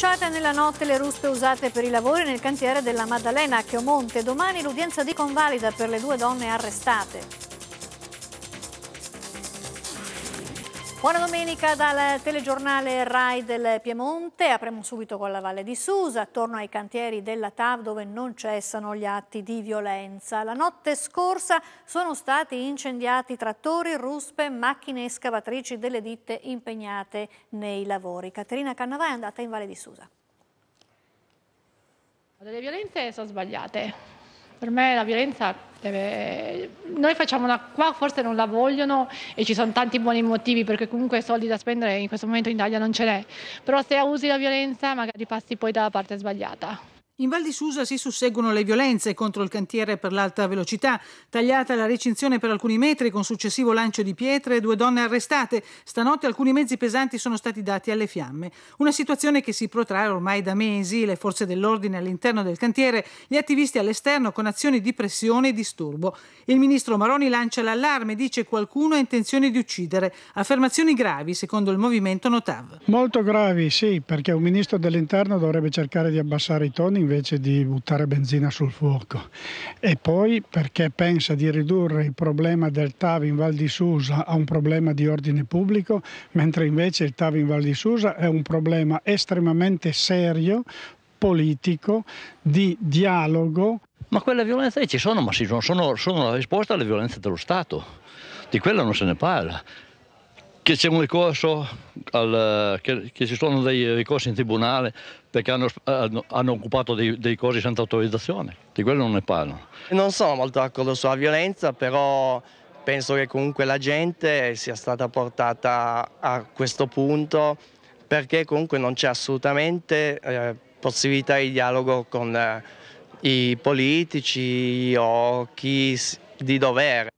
bruciate nella notte le ruspe usate per i lavori nel cantiere della Maddalena a Chiomonte. Domani l'udienza di convalida per le due donne arrestate. Buona domenica dal telegiornale Rai del Piemonte. Apriamo subito con la Valle di Susa, attorno ai cantieri della TAV dove non cessano gli atti di violenza. La notte scorsa sono stati incendiati trattori, ruspe, macchine escavatrici delle ditte impegnate nei lavori. Caterina Cannavà è andata in Valle di Susa. Le violenze sono sbagliate per me la violenza deve... Noi facciamo una qua, forse non la vogliono e ci sono tanti buoni motivi perché comunque soldi da spendere in questo momento in Italia non ce n'è, però se usi la violenza magari passi poi dalla parte sbagliata. In Val di Susa si susseguono le violenze contro il cantiere per l'alta velocità. Tagliata la recinzione per alcuni metri con successivo lancio di pietre, due donne arrestate. Stanotte alcuni mezzi pesanti sono stati dati alle fiamme. Una situazione che si protrae ormai da mesi. Le forze dell'ordine all'interno del cantiere, gli attivisti all'esterno con azioni di pressione e disturbo. Il ministro Maroni lancia l'allarme, dice qualcuno ha intenzione di uccidere. Affermazioni gravi, secondo il movimento Notav. Molto gravi, sì, perché un ministro dell'interno dovrebbe cercare di abbassare i toni invece di buttare benzina sul fuoco. E poi perché pensa di ridurre il problema del TAV in Val di Susa a un problema di ordine pubblico, mentre invece il TAV in Val di Susa è un problema estremamente serio politico, di dialogo. Ma quelle violenze eh, ci sono, ma sono, sono la risposta alle violenze dello Stato. Di quello non se ne parla che c'è un ricorso, al, che, che, ci sono dei ricorsi in tribunale perché hanno, hanno occupato dei, dei cosi senza autorizzazione, di quello non ne parlano. Non sono molto d'accordo sulla violenza, però penso che comunque la gente sia stata portata a questo punto perché comunque non c'è assolutamente eh, possibilità di dialogo con eh, i politici o chi di dovere.